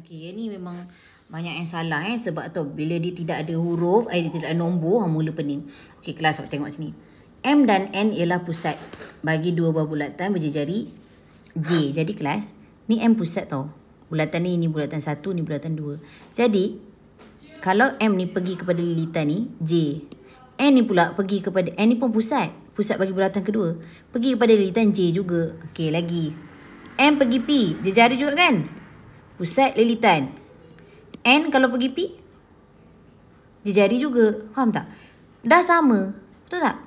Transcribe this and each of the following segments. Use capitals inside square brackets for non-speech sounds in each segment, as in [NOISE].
Okey, ini memang banyak yang salah eh sebab tu bila dia tidak ada huruf, eh, dia tidak ada nombor, hang mula pening. Okey, kelas awak tengok sini. M dan N ialah pusat bagi dua buah bulatan berjejari J. Jadi kelas, ni M pusat tau. Bulatan ni, ni bulatan satu, ni bulatan dua. Jadi, kalau M ni pergi kepada lilitan ni, J. N ni pula pergi kepada, N ni pun pusat. Pusat bagi bulatan kedua. Pergi kepada lilitan J juga. Okey, lagi. M pergi P. Jejari juga kan? Pusat lilitan. And kalau pergi P, jejari juga. Faham tak? Dah sama. Betul tak?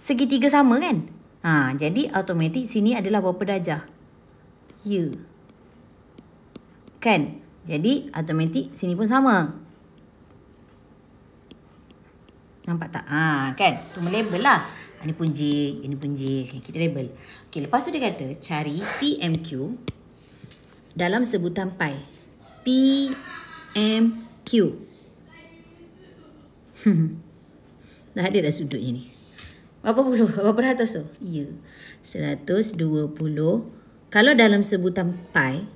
Segitiga sama kan? Ha, jadi automatik sini adalah berapa darjah? Ya. Yeah. Kan? Jadi automatik sini pun sama. Nampak tak? Ha, kan? Tu melabel lah. Ini pun J, ini pun J. Kita label. Okay, lepas tu dia kata cari PMQ dalam sebutan pi. P M Q. [LAUGHS] dah ada dah sudutnya ni. Berapa puluh? Berapa ratus tu? Ya. puluh. Kalau dalam sebutan pi,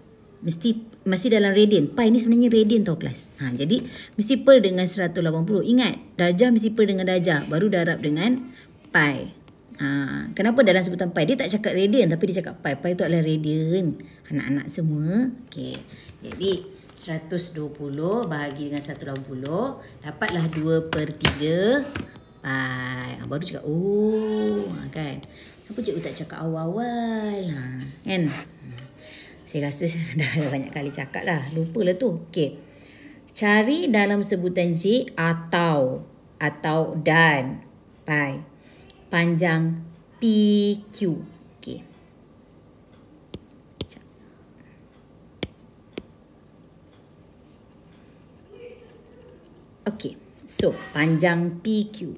mesti masih dalam radian. Pi ni sebenarnya radian tau kelas. Ha, jadi, mesti per dengan seratus lapan puluh. Ingat, darjah mesti per dengan darjah. Baru darab dengan pi. Ha, kenapa dalam sebutan pai Dia tak cakap radian tapi dia cakap pai-pai tu adalah radian. Anak-anak semua. Okay, Jadi 120 bahagi dengan 180 dapatlah 2 per 3 pai. Ha, baru cakap oh ha, kan. Kenapa cikgu tak cakap awal-awal? Ha, kan? Saya rasa [LAUGHS] dah banyak kali cakap lah. Lupalah tu. Okay, Cari dalam sebutan J atau atau dan pai panjang PQ. okay. Okay, So, panjang PQ.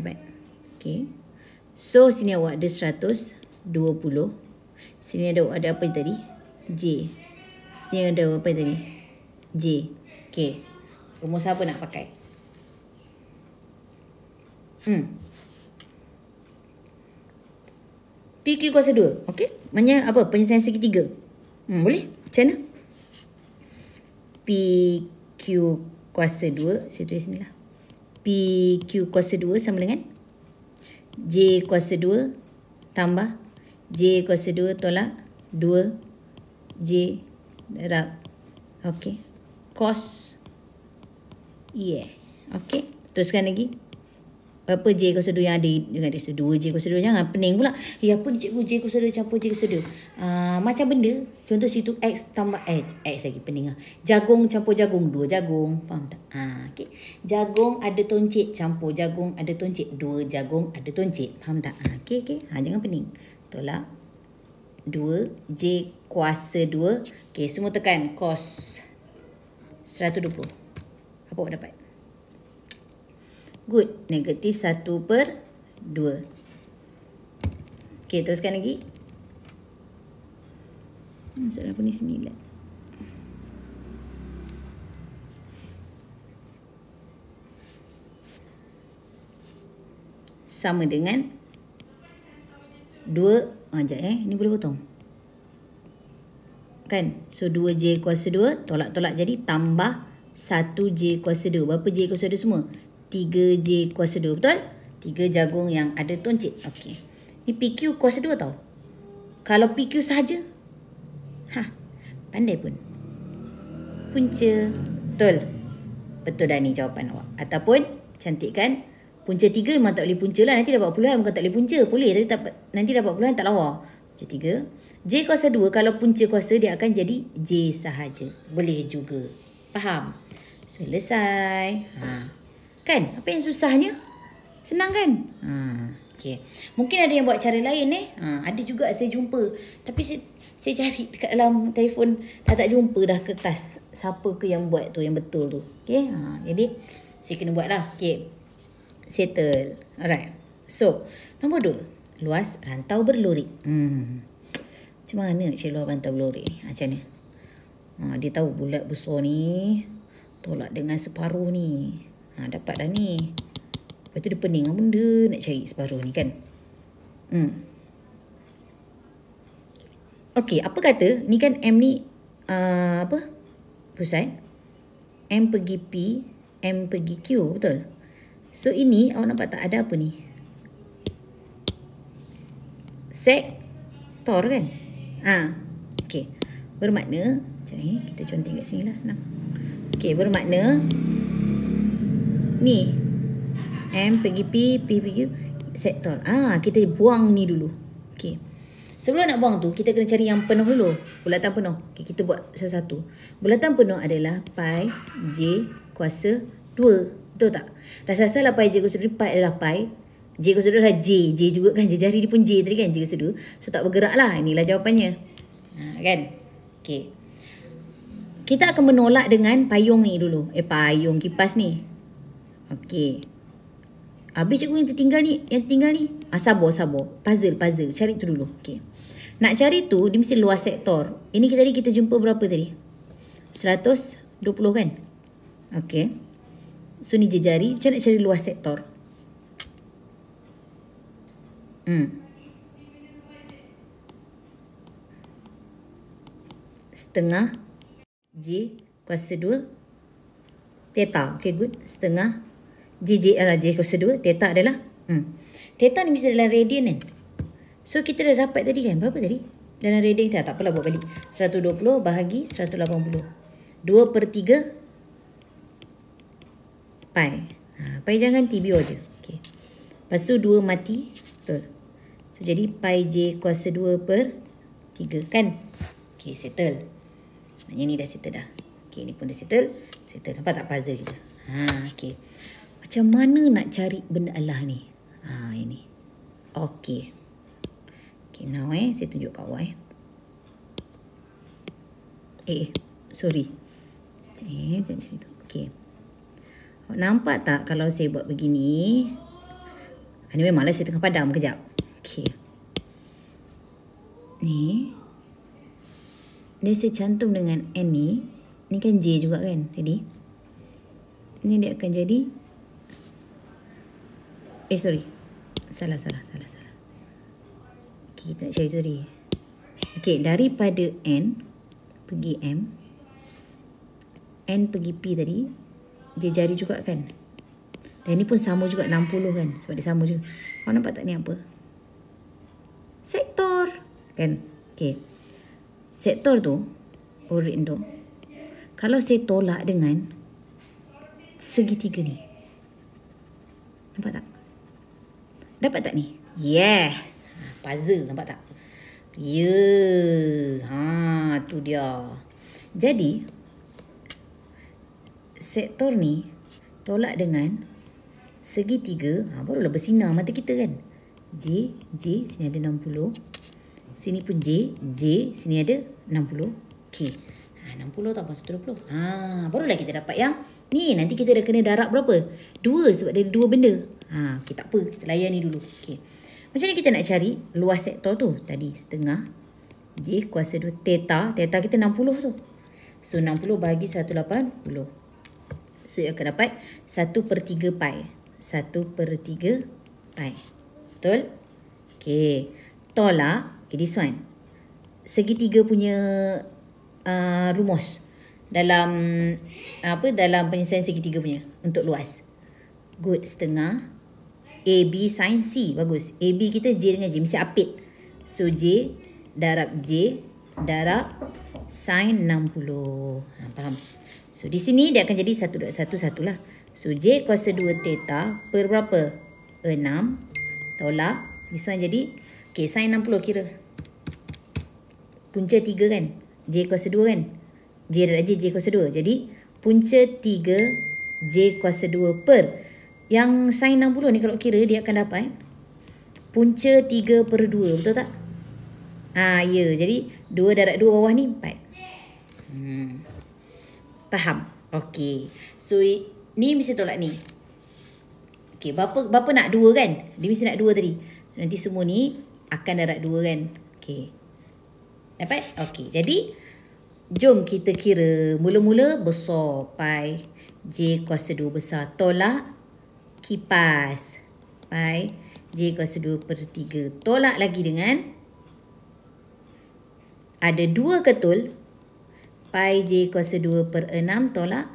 Baik. okay. So, sini awak ada 120. Sini ada ada apa tadi? J. Sini ada apa tadi? J. Okey. Rumus apa nak pakai? Hmm. PQ kuasa 2. Okey. Maksudnya apa? Penyelesaian segitiga. Hmm, boleh? Macam mana? PQ kuasa 2. Saya tulis sini lah. PQ kuasa 2 sama dengan J kuasa 2 tambah J kuasa 2 tolak 2 J darab. Okey. Cos. Yeah. Okey. Teruskan lagi apa J kuasa 2 yang ada dengan dia sedua J kuasa 2 jangan pening pula. Ya apa ni cikgu J kuasa 2 campur J kuasa 2. Uh, macam benda contoh situ X tambah X. X lagi pening lah. Jagung campur jagung 2 jagung. Faham tak? Ha, ah, okay. Jagung ada toncit campur jagung ada toncit 2 jagung ada toncit. Faham tak? Ha, ah, okay, okay. Ha, ah, jangan pening. Betul 2 J kuasa 2. Okay semua tekan cos 120. Apa dapat? Good. Negatif 1 per 2. Okay, teruskan lagi. Maksud hmm, aku ni 9. Sama dengan 2. Ah, sekejap eh. Ni boleh potong. Kan? So, 2J kuasa 2. Tolak-tolak jadi tambah 1J kuasa 2. Berapa J kuasa 2 semua? 3J kuasa 2 betul? 3 jagung yang ada toncit. Okey. Ni PQ kuasa 2 tau. Kalau PQ sahaja. Ha. Pandai pun. Punca. Betul. Betul dah ni jawapan awak. Ataupun cantik kan? Punca 3 memang tak boleh punca lah. Nanti dapat puluhan bukan tak boleh punca. Boleh tapi tak, nanti dapat puluhan tak lawa. Punca 3. J kuasa 2 kalau punca kuasa dia akan jadi J sahaja. Boleh juga. Faham? Selesai. Ha. Kan? Apa yang susahnya? Senang kan? Ha, okay. Mungkin ada yang buat cara lain eh. Ha, ada juga saya jumpa. Tapi saya, saya cari dekat dalam telefon. Dah tak jumpa dah kertas. Siapa ke yang buat tu yang betul tu. Okay. Ha, jadi saya kena buat lah. Okay. Settle. Alright. So, nombor dua. Luas rantau berlurik. Hmm. Macam mana nak cari luas rantau berlurik? Eh? Macam ni. Ha, dia tahu bulat besar ni. Tolak dengan separuh ni. Ha, dapat dah ni. Lepas tu dia pening dengan benda nak cari separuh ni kan. Hmm. Okey, apa kata ni kan M ni uh, apa? Pusat. M pergi P, M pergi Q, betul? So ini awak nampak tak ada apa ni? Sektor kan? Ha. Okey. Bermakna macam ni, kita conteng kat sini lah senang. Okey, bermakna ni M pergi P P pergi sektor ah kita buang ni dulu okay sebelum nak buang tu kita kena cari yang penuh dulu bulatan penuh okey kita buat satu-satu bulatan penuh adalah pi j kuasa 2 betul tak rasa selesai lah pi j kuasa 2 pi adalah pi J kuasa 2 adalah J. J juga kan. Jari dia pun J tadi kan. J kuasa 2. So tak bergerak lah. Inilah jawapannya. Ha, kan? Okay. Kita akan menolak dengan payung ni dulu. Eh payung kipas ni. Okey, Habis cikgu yang tertinggal ni, yang tertinggal ni. Ah, sabar, sabar. Puzzle, puzzle. Cari tu dulu. okey. Nak cari tu, dia mesti luas sektor. Ini tadi kita jumpa berapa tadi? 120 kan? Okay. So, ni jejari. Macam nak cari luas sektor? Hmm. Setengah J kuasa 2 Teta. Okay, good. Setengah JJ uh, JJ kuasa 2 Theta adalah hmm. Theta ni mesti dalam radian kan So kita dah dapat tadi kan Berapa tadi? Dalam radian kita ah, tak apalah buat balik 120 bahagi 180 2 per 3 Pi ha, Pi jangan ganti Bior je okay. Lepas tu 2 mati Betul So jadi pi J kuasa 2 per 3 kan Okay settle Maknanya ni dah settle dah Okay ni pun dah settle Settle nampak tak puzzle kita Ha, okay macam mana nak cari benda Allah ni? Ha, ini. Okey. Okey, now eh. Saya tunjuk kau awak eh. Eh, sorry. Cik, eh, macam macam tu. Okey. Awak nampak tak kalau saya buat begini? Ini memang lah saya tengah padam kejap. Okey. Ni. Dia saya cantum dengan N ni. Ni kan J juga kan jadi, Ni dia akan jadi Eh sorry Salah salah salah salah okay, Kita nak cari sorry Okay daripada N Pergi M N pergi P tadi Dia jari juga kan Dan ni pun sama juga 60 kan Sebab dia sama je Kau nampak tak ni apa Sektor Kan Okay Sektor tu Orin tu Kalau saya tolak dengan Segitiga ni Nampak tak Dapat tak ni? Yeah. Puzzle nampak tak? Yeah. Ha, tu dia. Jadi sektor ni tolak dengan segi tiga. Ha, barulah bersinar mata kita kan. J, J, sini ada 60. Sini pun J, J, sini ada 60. K. Ha, 60 tak pasal 20. Ha, barulah kita dapat yang ni nanti kita dah kena darab berapa? Dua sebab ada dua benda. Ha, okay, tak apa. Kita layan ni dulu. Okay. Macam mana kita nak cari luas sektor tu? Tadi setengah. J kuasa 2. theta theta kita 60 tu. So, 60 bagi 180. So, ia akan dapat 1 per 3 pi. 1 per 3 pi. Betul? Okay. Tolak. Ah, okay, eh, this one. Segitiga punya uh, rumus. Dalam apa dalam penyelesaian segitiga punya. Untuk luas. Good. Setengah ab sin C. Bagus. ab kita J dengan J. Mesti apit. So, J darab J darab sin 60. Ha, faham? So, di sini dia akan jadi 1.1.1 lah. So, J kuasa 2 theta per berapa? 6. Tolak. This one jadi. Okay, sin 60 kira. Punca 3 kan? J kuasa 2 kan? J darab J, J kuasa 2. Jadi, punca 3 J kuasa 2 per yang sin 60 ni kalau kira dia akan dapat punca 3 per 2. Betul tak? Ah ya. Jadi 2 darat 2 bawah ni 4. Hmm. Faham? Okey. So ni mesti tolak ni. Okey, berapa bapa nak 2 kan? Dia mesti nak 2 tadi. So nanti semua ni akan darat 2 kan. Okey. Dapat? Okey. Jadi jom kita kira mula-mula besar pi j kuasa 2 besar tolak kipas. Pi J kuasa 2 per 3. Tolak lagi dengan. Ada 2 ketul. Pi J kuasa 2 per 6 tolak.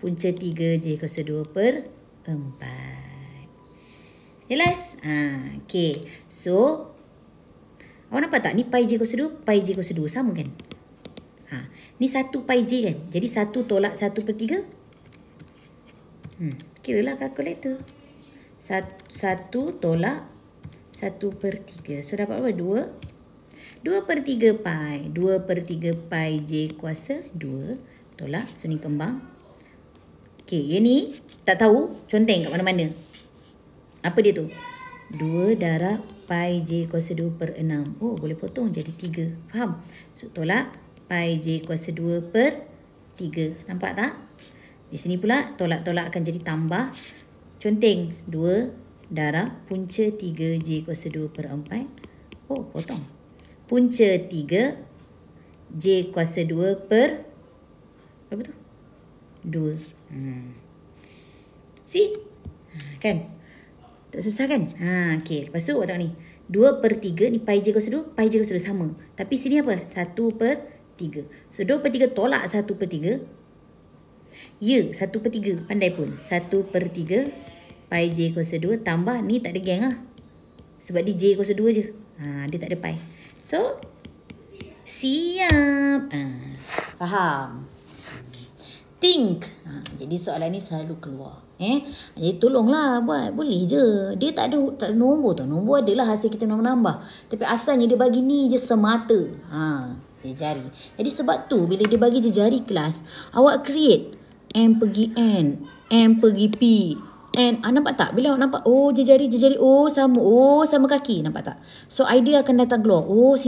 Punca 3 J kuasa 2 per 4. Jelas? Ha, okay. So. Awak nampak tak? Ni pi J kuasa 2. Pi J kuasa 2 sama kan? Ha, ni 1 pi J kan? Jadi 1 tolak 1 per 3. Hmm. Kira kiralah kalkulator. Satu, satu tolak satu per tiga. So, dapat apa? Dua. Dua per tiga pi. Dua per tiga pi j kuasa dua. Tolak. So, ni kembang. Okay yang ni tak tahu conteng kat mana-mana. Apa dia tu? Dua darab pi j kuasa dua per enam. Oh, boleh potong jadi tiga. Faham? So, tolak pi j kuasa dua per tiga. Nampak tak? Di sini pula tolak-tolak akan jadi tambah conteng 2 darab punca 3 J kuasa 2 per 4. Oh, potong. Punca 3 J kuasa 2 per berapa tu? 2. Hmm. See? Ha, kan? Tak susah kan? Ha, okay. Lepas tu awak tengok ni. 2 per 3 ni pi J kuasa 2, pi J kuasa 2 sama. Tapi sini apa? 1 per 3. So 2 per 3 tolak 1 per 3. Ya, satu per tiga Pandai pun. satu per tiga pi j kuasa dua tambah ni tak ada gang lah. Sebab dia j kuasa dua je. Ha, dia tak ada pi. So, siap. Ha, faham. Think. Ha, jadi soalan ni selalu keluar. Eh, jadi tolonglah buat boleh je. Dia tak ada tak ada nombor tu. Nombor adalah hasil kita nak menambah. Tapi asalnya dia bagi ni je semata. Ha, dia jari. Jadi sebab tu bila dia bagi dia jari kelas, awak create M pergi N M pergi P N ah, Nampak tak? Bila awak nampak Oh jari-jari, Oh sama Oh sama kaki Nampak tak? So idea akan datang keluar Oh